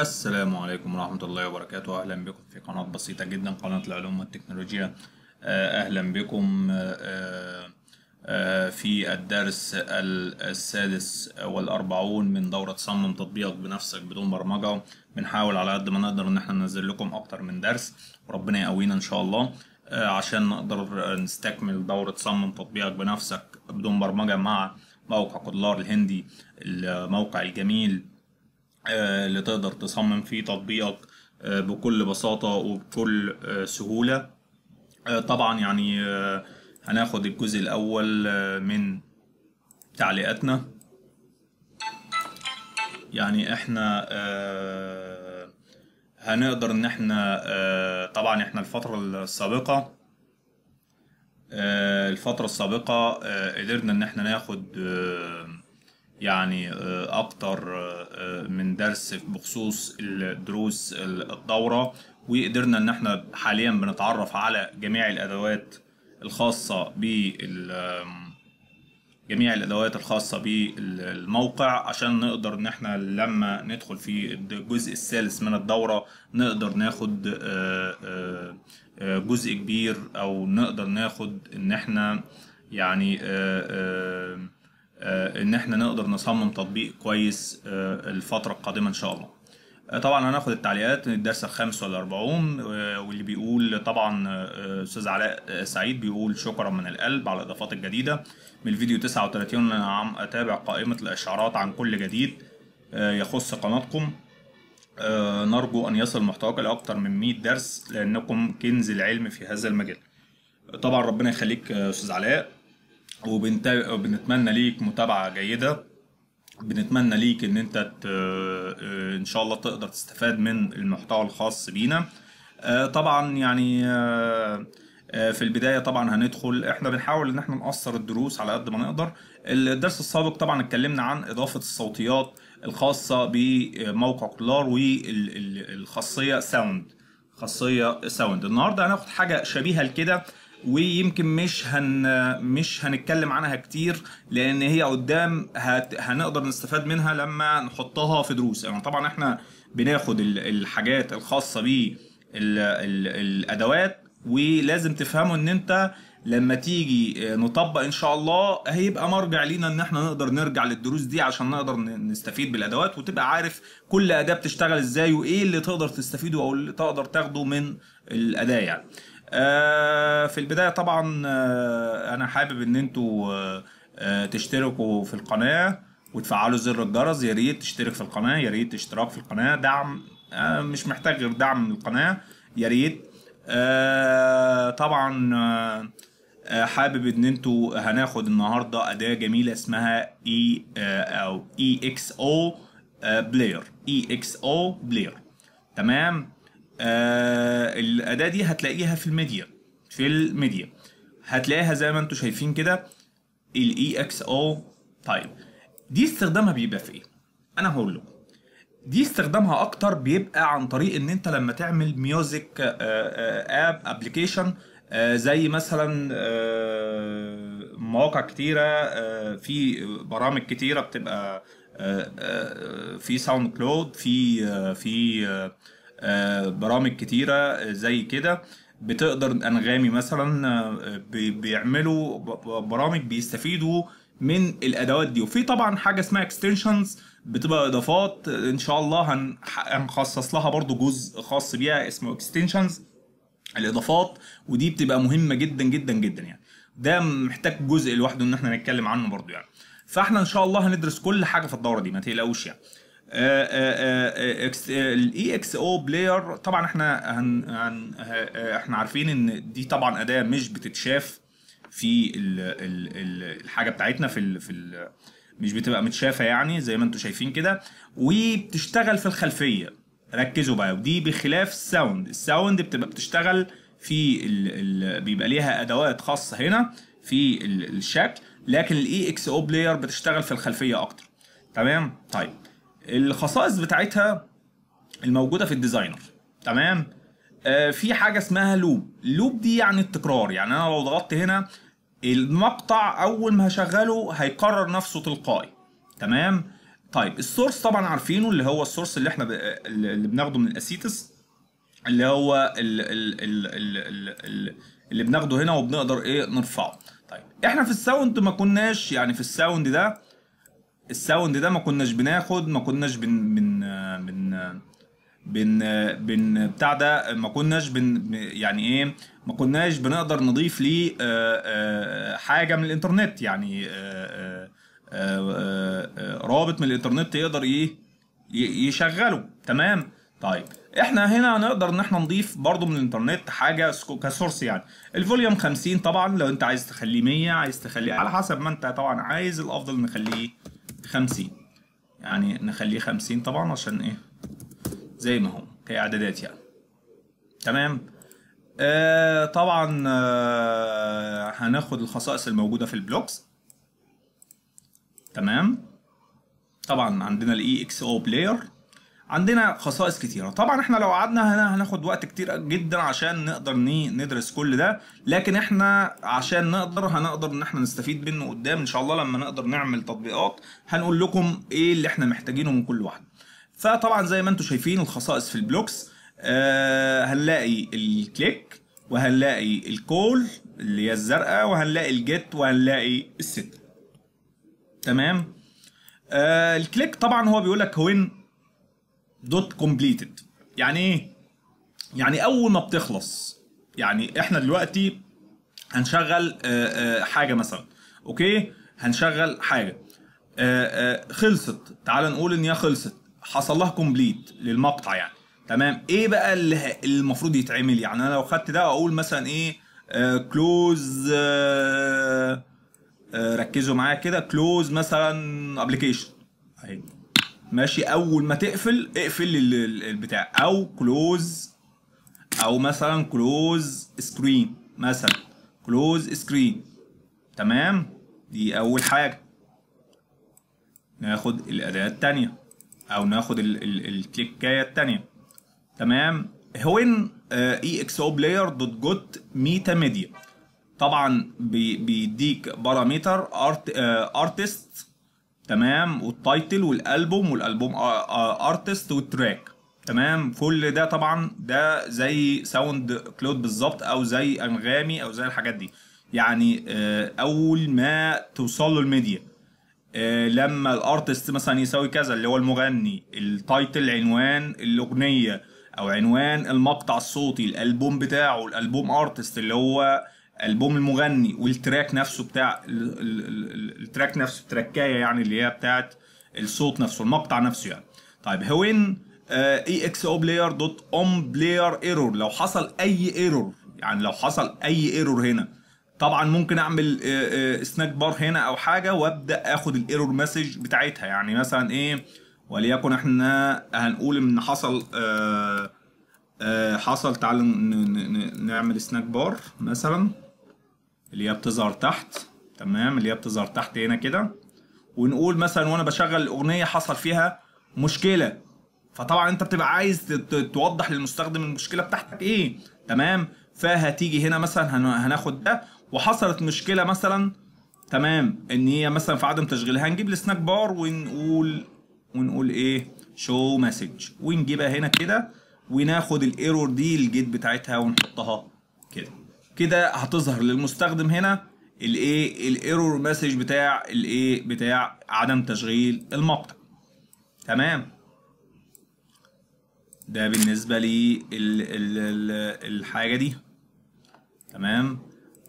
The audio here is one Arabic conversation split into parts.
السلام عليكم ورحمة الله وبركاته أهلا بكم في قناة بسيطة جدا قناة العلوم والتكنولوجيا آه، أهلا بكم آه، آه، في الدرس السادس والأربعون من دورة صمم تطبيقك بنفسك بدون برمجة بنحاول على قد ما نقدر إن احنا ننزل لكم أكتر من درس وربنا يقوينا إن شاء الله عشان نقدر نستكمل دورة صمم تطبيقك بنفسك بدون برمجة مع موقع كودلار الهندي الموقع الجميل آه، اللي تقدر تصمم فيه تطبيقك آه، بكل بساطة وبكل آه، سهولة طبعا يعني هناخد الجزء الأول من تعليقاتنا يعني احنا هنقدر ان احنا طبعا احنا الفترة السابقة الفترة السابقة قدرنا ان احنا ناخد يعني اكتر آه، آه، من درس بخصوص دروس الدوره وقدرنا ان احنا حاليا بنتعرف على جميع الادوات الخاصه بال جميع الادوات الخاصه بالموقع عشان نقدر ان احنا لما ندخل في الجزء الثالث من الدوره نقدر ناخد آه، جزء كبير او نقدر ناخد ان احنا يعني آه، ان احنا نقدر نصمم تطبيق كويس آه، الفتره القادمه ان شاء الله آه، طبعا هناخد التعليقات من الدرس الخامس والأربعون واللي بيقول طبعا أستاذ علاء سعيد بيقول شكرا من القلب على الإضافات الجديدة من الفيديو 39 أنا عم أتابع قائمة الإشعارات عن كل جديد يخص قناتكم نرجو أن يصل محتواك لأكثر من 100 درس لأنكم كنز العلم في هذا المجال طبعا ربنا يخليك أستاذ علاء وبنتمنى ليك متابعه جيده بنتمنى ليك ان انت آه، ان شاء الله تقدر تستفاد من المحتوى الخاص بينا آه، طبعا يعني آه، في البدايه طبعا هندخل احنا بنحاول ان احنا نقصر الدروس على قد ما نقدر الدرس السابق طبعا اتكلمنا عن اضافه الصوتيات الخاصه بموقع كلار والخاصيه ساوند خاصيه ساوند النهارده هناخد حاجه شبيهه لكده ويمكن مش هن مش هنتكلم عنها كتير لان هي قدام هت... هنقدر نستفاد منها لما نحطها في دروس يعني طبعا احنا بناخد الحاجات الخاصه ب الادوات ولازم تفهموا ان انت لما تيجي نطبق ان شاء الله هيبقى مرجع لينا ان احنا نقدر نرجع للدروس دي عشان نقدر نستفيد بالادوات وتبقى عارف كل اداه بتشتغل ازاي وايه اللي تقدر تستفيده او اللي تقدر تاخده من الاداه يعني آه، في البداية طبعا آه، أنا حابب إن أنتوا آه، تشتركوا في القناة وتفعلوا زر الجرس يا ريت تشترك في القناة يا ريت اشتراك في القناة دعم مش محتاج غير دعم من القناة يا ريت طبعا حابب ان انتوا هناخد النهارده اداه جميله اسمها e، اي او اي اكس او بلاير اي اكس او بلاير تمام آه الاداه دي هتلاقيها في الميديا في الميديا هتلاقيها زي ما انتم شايفين كده الاي اكس او تايب دي استخدامها بيبقى في ايه انا هقول لكم دي استخدامها اكتر بيبقى عن طريق ان انت لما تعمل ميوزك آه، آه، اب ابلكيشن آه، زي مثلا مواقع كتيره في برامج كتيره بتبقى في ساوند كلاود في في آه، برامج كتيرة زي كده بتقدر انغامي مثلا آه، بيعملوا برامج بيستفيدوا من الادوات دي وفي طبعا حاجه اسمها اكستنشنز بتبقى اضافات ان شاء الله هنخصص لها برضو جزء خاص بيها اسمه اكستنشنز الاضافات ودي بتبقى مهمه جدا جدا جدا يعني ده محتاج جزء لوحده ان احنا نتكلم عنه برضو يعني فاحنا ان شاء الله هندرس كل حاجه في الدوره دي ما تقلقوش يعني آه، آه، آه، الاي اكس او بلاير طبعا احنا هن هن احنا عارفين ان دي طبعا اداه مش بتتشاف في الـ الـ الـ الحاجه بتاعتنا في الـ في الـ مش بتبقى متشافه يعني زي ما انتم شايفين كده وبتشتغل في الخلفيه ركزوا بقى ودي بخلاف الساوند الساوند بتبقى بتشتغل في الـ الـ بيبقى ليها ادوات خاصه هنا في الشكل لكن الاي اكس او بلاير بتشتغل في الخلفيه اكتر تمام طيب الخصائص بتاعتها الموجوده في الديزاينر تمام آه في حاجه اسمها لوب لوب دي يعني التكرار يعني انا لو ضغطت هنا المقطع اول ما هشغله هيكرر نفسه تلقائي تمام طيب السورس طبعا عارفينه اللي هو السورس اللي احنا ب... اللي بناخده من الاسيتس اللي هو ال... ال... ال... ال... ال... اللي بناخده هنا وبنقدر ايه نرفعه طيب احنا في الساوند ما كناش يعني في الساوند ده الساوند ده ما كناش بناخد ما كناش بن بن بن بن, بن بتاع ده ما كناش بن يعني ايه ما كناش بنقدر نضيف ليه آه، آه، حاجه من الانترنت يعني آه، رابط من الانترنت يقدر ايه يشغله تمام طيب احنا هنا هنقدر ان احنا نضيف برضو من الانترنت حاجه كسورس يعني الفوليوم 50 طبعا لو انت عايز تخليه 100 عايز تخليه على حسب ما انت طبعا عايز الافضل نخليه 50 يعني نخليه 50 طبعا عشان ايه زي ما هو كاعدادات يعني تمام آه طبعا آه هناخد الخصائص الموجوده في البلوكس تمام طبعا عندنا الاي اكس او بلاير عندنا خصائص كتيره طبعا احنا لو قعدنا هنا هناخد وقت كتير جدا عشان نقدر ندرس كل ده لكن احنا عشان نقدر هنقدر ان احنا نستفيد منه قدام ان شاء الله لما نقدر نعمل تطبيقات هنقول لكم ايه اللي احنا محتاجينه من كل واحده فطبعا زي ما انتم شايفين الخصائص في البلوكس آه هنلاقي الكليك وهنلاقي الكول اللي هي الزرقاء وهنلاقي الجيت وهنلاقي الست تمام آه الكليك طبعا هو بيقول لك وين دوت كومبليتد يعني ايه يعني اول ما بتخلص يعني احنا دلوقتي هنشغل آه، آه، حاجه مثلا اوكي هنشغل حاجه آه، خلصت تعال نقول ان هي خلصت حصل لها كومبليت للمقطع يعني تمام ايه بقى اللي المفروض يتعمل يعني انا لو خدت ده واقول مثلا ايه كلوز ركزوا معايا كده كلوز مثلا ابلكيشن اهي ماشي اول ما تقفل اقفل البتاع او كلوز او مثلا كلوز سكرين مثلا كلوز سكرين تمام دي اول حاجه ناخد الاداه الثانيه او ناخد الكليكايه الثانيه تمام هوين اي اكس او بلاير دوت جوت ميتا ميديا طبعا بيديك بارامتر ارت ارتست تمام والتايتل والالبوم والالبوم ارتست والتراك تمام كل ده طبعا ده زي ساوند كلود بالظبط او زي انغامي او زي الحاجات دي يعني آه، اول ما توصل له الميديا آه، لما الارتست مثلا يساوي كذا اللي هو المغني التايتل عنوان الاغنيه او عنوان المقطع الصوتي الالبوم بتاعه الالبوم ارتست اللي هو البوم المغني والتراك نفسه بتاع التراك نفسه التراكايه يعني اللي هي بتاعت الصوت نفسه المقطع نفسه يعني طيب هوين آه، اي اكس او بلاير دوت ام بلاير ايرور لو حصل اي ايرور يعني لو حصل اي ايرور هنا طبعا ممكن اعمل سناك آه، بار آه، هنا او حاجه وابدا اخد الايرور مسج بتاعتها يعني مثلا ايه وليكن احنا هنقول ان حصل آآ حصل تعال نعمل سناك بار مثلا اللي هي بتظهر تحت تمام اللي هي بتظهر تحت هنا كده ونقول مثلا وانا بشغل الاغنيه حصل فيها مشكله فطبعا انت بتبقى عايز توضح للمستخدم المشكله بتاعتك ايه تمام فهتيجي هنا مثلا هناخد ده وحصلت مشكله مثلا تمام ان هي مثلا في عدم تشغيلها هنجيب السناك بار ونقول ونقول ايه شو مسج ونجيبها هنا كده وناخد الايرور دي الجيت بتاعتها ونحطها كده كده هتظهر للمستخدم هنا الايه الايرور مسج بتاع الايه بتاع عدم تشغيل المقطع تمام ده بالنسبه لي الـ الـ الـ الحاجه دي تمام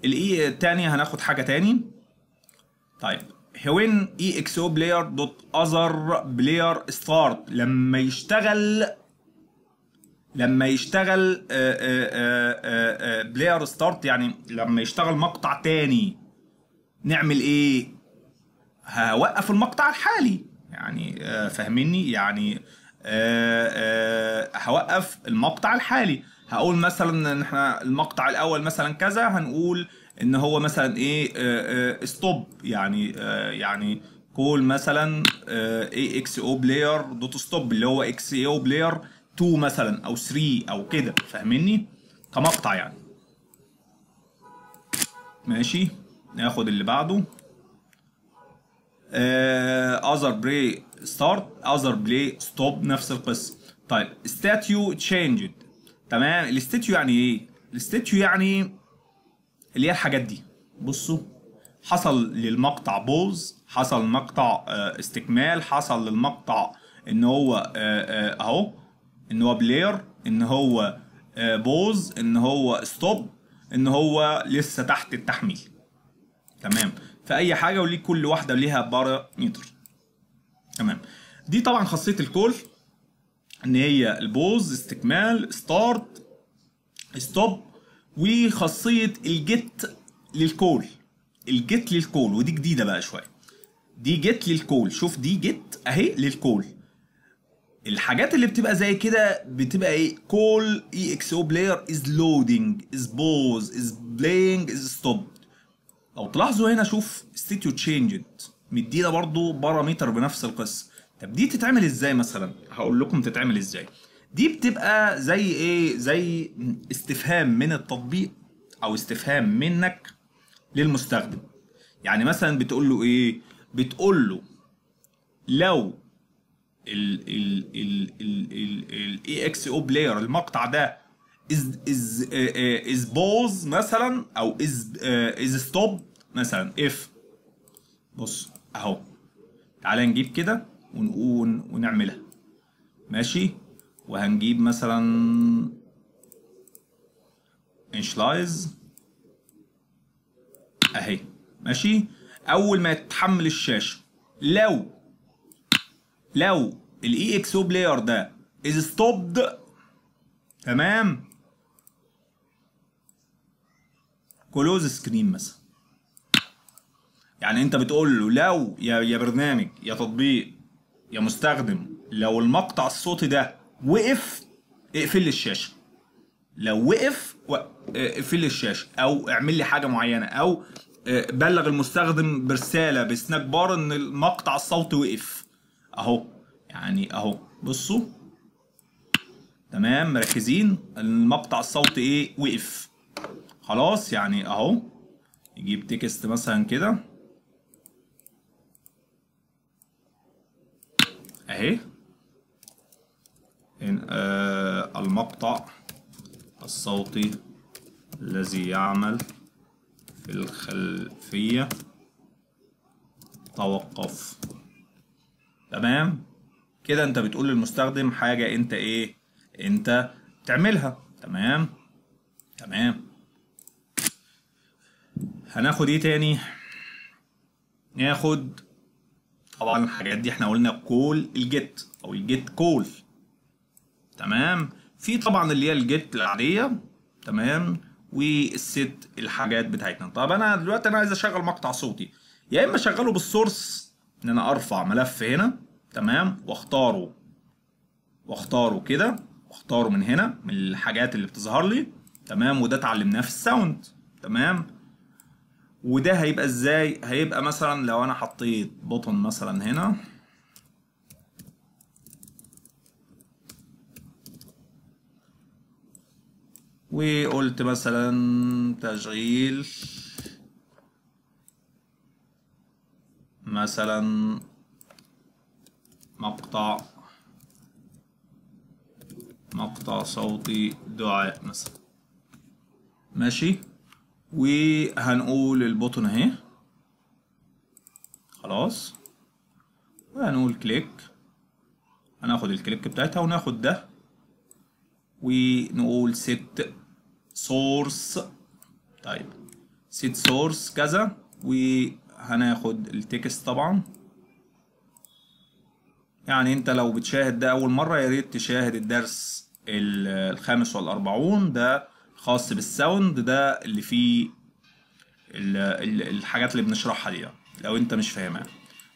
الاي الثانيه هناخد حاجه تاني طيب هوين اي اكس او بلاير دوت اذر بلاير ستارت لما يشتغل لما يشتغل بلاير آه، ستارت آه، آه، يعني لما يشتغل مقطع تاني نعمل ايه هوقف المقطع الحالي يعني فاهميني يعني هوقف المقطع الحالي هقول مثلا ان احنا المقطع الاول مثلا كذا هنقول ان هو مثلا ايه ستوب يعني يعني كول مثلا اي اكس او بلاير دوت ستوب اللي هو اكس او بلاير 2 مثلا او 3 او كده فاهمني كمقطع يعني ماشي ناخد اللي بعده اذر بلاي ستارت اذر بلاي ستوب نفس القصه طيب ستاتيو تشينجد تمام الاستاتيو يعني ايه الاستاتيو يعني اللي هي الحاجات دي بصوا حصل للمقطع بوز حصل مقطع آه، استكمال حصل للمقطع ان هو آه، آه، اهو ان هو بلاير ان هو آه، بوز ان هو ستوب ان هو لسه تحت التحميل تمام فاي حاجه وليه كل واحده ليها بارامتر تمام دي طبعا خاصيه الكول ان هي البوز استكمال ستارت ستوب وخاصيه الجيت للكول الجيت للكول ودي جديده بقى شويه دي جيت للكول شوف دي جيت اهي للكول الحاجات اللي بتبقى زي كده بتبقى ايه كول اي اكس او بلاير از لودنج از بوز از بلاينج از ستوب لو تلاحظوا هنا شوف ستيتيو تشينجد مدينا برضو باراميتر بنفس القصه طب دي تتعمل ازاي مثلا هقول لكم تتعمل ازاي دي بتبقى زي ايه زي استفهام من التطبيق او استفهام منك للمستخدم يعني مثلا بتقول له ايه بتقول له لو الاي اكس او بلاير المقطع ده از از از بوز مثلا او از از ستوب مثلا اف بص اهو تعالى نجيب كده ونقول ونعملها ماشي وهنجيب مثلا انشلايز اهي ماشي اول ما يتحمل الشاشه لو لو الاي اكس او بلاير ده از ستوبد تمام كلوز سكرين مثلا يعني انت بتقول له لو يا يا برنامج يا تطبيق يا مستخدم لو المقطع الصوتي ده وقف اقفل لي الشاشه لو وقف اقفل لي الشاشه او اعمل لي حاجه معينه او آه، بلغ المستخدم برساله بسناك بار ان المقطع الصوتي وقف اهو يعني اهو بصوا تمام مركزين المقطع الصوتي ايه وقف خلاص يعني اهو نجيب تكست مثلا كده اهي آه المقطع الصوتي الذي يعمل في الخلفية توقف تمام كده انت بتقول للمستخدم حاجه انت ايه انت تعملها تمام تمام هناخد ايه تاني ناخد طبعا الحاجات دي احنا قلنا كول الجيت او الجيت كول تمام في طبعا اللي هي الجيت العاديه تمام والست الحاجات بتاعتنا طب انا دلوقتي انا عايز اشغل مقطع صوتي يا اما اشغله بالسورس ان انا ارفع ملف هنا تمام واختاره واختاره كده واختاره من هنا من الحاجات اللي بتظهر لي تمام وده اتعلمناه في الساوند تمام وده هيبقى ازاي هيبقى مثلا لو انا حطيت بوتن مثلا هنا وقلت مثلا تشغيل مثلا مقطع مقطع صوتي دعاء مثلا ماشي وهنقول البوتن اهي خلاص وهنقول كليك هناخد الكليك بتاعتها وناخد ده ونقول set source طيب set source كذا وهناخد التكست طبعا يعني انت لو بتشاهد ده اول مرة يا ريت تشاهد الدرس الخامس والاربعون ده خاص بالساوند ده اللي فيه الحاجات اللي بنشرحها دي لو انت مش فاهمها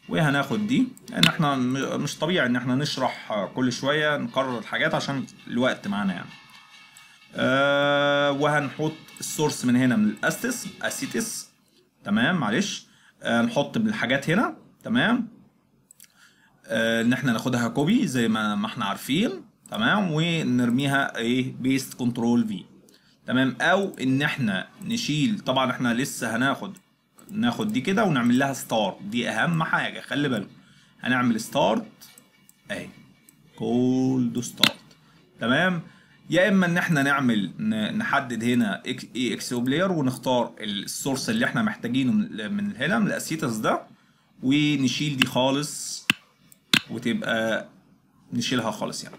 وهناخد دي لان احنا مش طبيعي ان احنا نشرح كل شوية نكرر الحاجات عشان الوقت معانا يعني أه وهنحط السورس من هنا من الاسيتس اسيتس تمام معلش أه نحط من الحاجات هنا تمام ان آه، احنا ناخدها كوبي زي ما ما احنا عارفين تمام ونرميها ايه بيست كنترول في تمام او ان احنا نشيل طبعا احنا لسه هناخد ناخد دي كده ونعمل لها ستارت دي اهم حاجه خلي بالكم هنعمل ستارت اهي كولد ستارت تمام يا اما ان احنا نعمل نحدد هنا اي اكس بلاير ونختار السورس اللي احنا محتاجينه من هنا من الاسيتس ده ونشيل دي خالص وتبقى نشيلها خالص يعني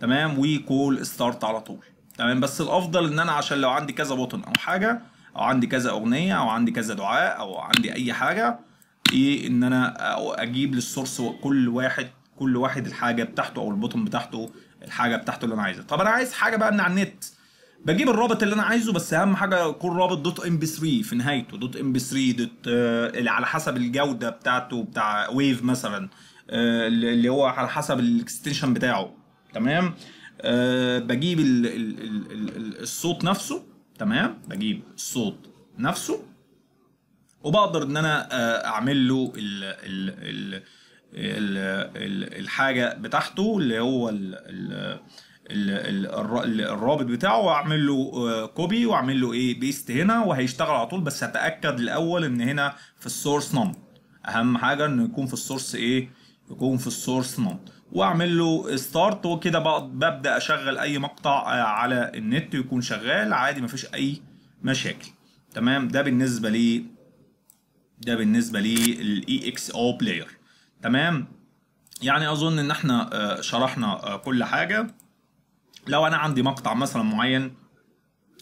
تمام وكول ستارت على طول تمام بس الافضل ان انا عشان لو عندي كذا بوتن او حاجه او عندي كذا اغنيه او عندي كذا دعاء او عندي اي حاجه ايه ان انا اجيب للسورس كل واحد كل واحد الحاجه بتاعته او البوتن بتاعته الحاجه بتاعته اللي انا عايزها طب انا عايز حاجه بقى من على النت بجيب الرابط اللي انا عايزه بس اهم حاجه يكون رابط دوت ام بي 3 في نهايته دوت ام بي 3 دوت على حسب الجوده بتاعته بتاع ويف مثلا اللي هو على حسب الاكستنشن بتاعه تمام بجيب الصوت نفسه تمام بجيب الصوت نفسه وبقدر ان انا اعمل له الـ الـ الـ الـ الـ الحاجه بتاعته اللي هو الـ الـ الرابط بتاعه واعمل له كوبي واعمل له ايه بيست هنا وهيشتغل على طول بس هتاكد الاول ان هنا في السورس نم اهم حاجه انه يكون في السورس ايه يكون في السورس نوت واعمل له ستارت وكده ببدا اشغل اي مقطع آه، على النت يكون شغال عادي مفيش اي مشاكل تمام ده بالنسبه لي ده بالنسبه الاي اكس او بلاير تمام يعني اظن ان احنا آه، شرحنا آه، كل حاجه لو انا عندي مقطع مثلا معين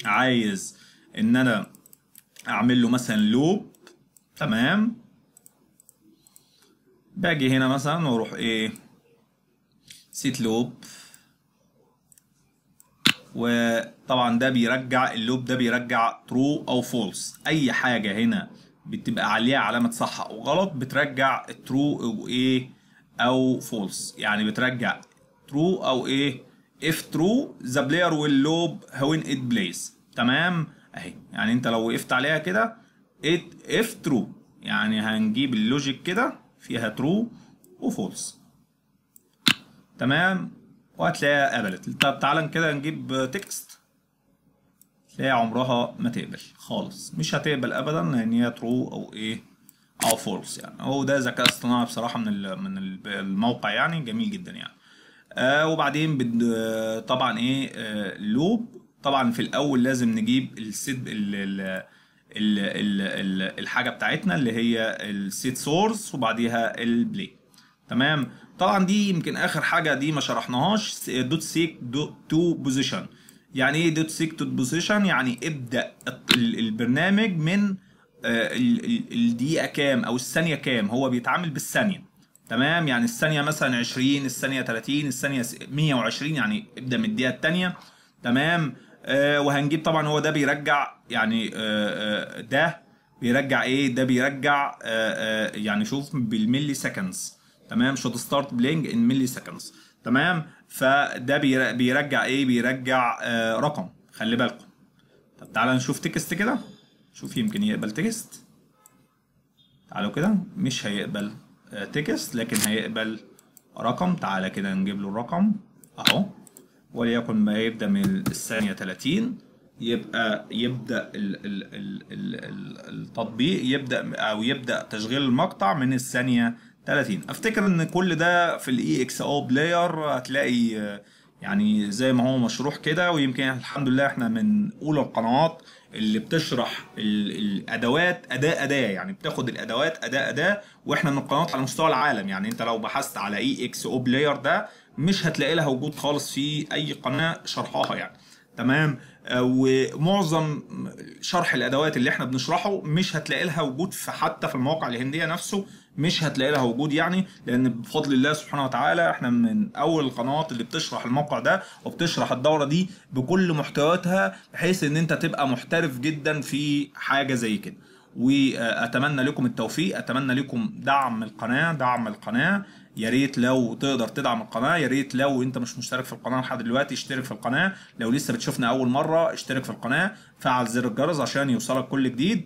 عايز ان انا اعمل له مثلا لوب تمام باجي هنا مثلا واروح ايه سيت لوب وطبعا ده بيرجع اللوب ده بيرجع ترو او فولس اي حاجه هنا بتبقى عليها علامه صح او غلط بترجع ترو او ايه او فولس يعني بترجع ترو او ايه اف ترو ذا بلاير واللوب loop ات بليس تمام اهي يعني انت لو وقفت عليها كده ات اف ترو يعني هنجيب اللوجيك كده فيها ترو وفولس تمام وهتلاقيها قبلت طب تعالى كده نجيب تكست تلاقي عمرها ما تقبل خالص مش هتقبل ابدا ان هي ترو او ايه او فولس يعني هو ده ذكاء اصطناعي بصراحه من من الموقع يعني جميل جدا يعني آه وبعدين بد طبعا ايه آه لوب طبعا في الاول لازم نجيب السد الـ الـ الحاجه بتاعتنا اللي هي السيت سورس وبعديها البلاي تمام طبعا دي يمكن اخر حاجه دي ما شرحناهاش دوت سيك تو بوزيشن يعني ايه دوت سيك تو بوزيشن يعني ابدا البرنامج من آه، الدقيقه كام او الثانيه كام هو بيتعامل بالثانيه تمام يعني الثانيه مثلا 20 الثانيه 30 الثانيه 120 يعني ابدا من الدقيقه الثانيه تمام آه، وهنجيب طبعا هو ده بيرجع يعني آه، آه، ده بيرجع ايه ده بيرجع يعني شوف بالملي سكندز تمام شوت ستارت بلينج ان ملي سكندز تمام فده بيرجع ايه بيرجع رقم خلي بالكم طب تعالى نشوف تكست كده شوف يمكن يقبل تكست تعالوا كده مش هيقبل تكست لكن هيقبل رقم تعالى كده نجيب له الرقم اهو وليكن ما يبدأ من الثانية 30 يبقى يبدأ الـ الـ الـ الـ التطبيق يبدأ أو يبدأ تشغيل المقطع من الثانية 30 افتكر ان كل ده في الاي اكس او بلاير هتلاقي يعني زي ما هو مشروح كده ويمكن الحمد لله احنا من اولى القنوات اللي بتشرح الادوات اداء اداه يعني بتاخد الادوات اداء اداه واحنا من القنوات على مستوى العالم يعني انت لو بحثت على اي اكس او بلاير ده مش هتلاقي لها وجود خالص في اي قناه شرحها يعني تمام آه، ومعظم شرح الادوات اللي احنا بنشرحه مش هتلاقي لها وجود في حتى في المواقع الهنديه نفسه مش هتلاقي لها وجود يعني لان بفضل الله سبحانه وتعالى احنا من اول القنوات اللي بتشرح الموقع ده وبتشرح الدوره دي بكل محتوياتها بحيث ان انت تبقى محترف جدا في حاجه زي كده واتمنى لكم التوفيق اتمنى لكم دعم القناه دعم القناه يا ريت لو تقدر تدعم القناه يا ريت لو انت مش مشترك في القناه لحد دلوقتي اشترك في القناه لو لسه بتشوفنا اول مره اشترك في القناه فعل زر الجرس عشان يوصلك كل جديد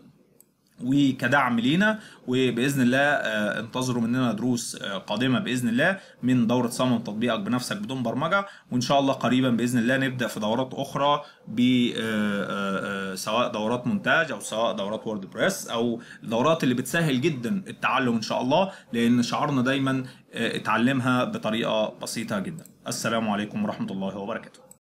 وكدعم لينا وباذن الله آه، انتظروا مننا دروس آه، قادمه باذن الله من دوره صمم تطبيقك بنفسك بدون برمجه وان شاء الله قريبا باذن الله نبدا في دورات اخرى ب آه، سواء دورات مونتاج او سواء دورات وورد بريس او الدورات اللي بتسهل جدا التعلم ان شاء الله لان شعارنا دايما اتعلمها بطريقه بسيطه جدا السلام عليكم ورحمه الله وبركاته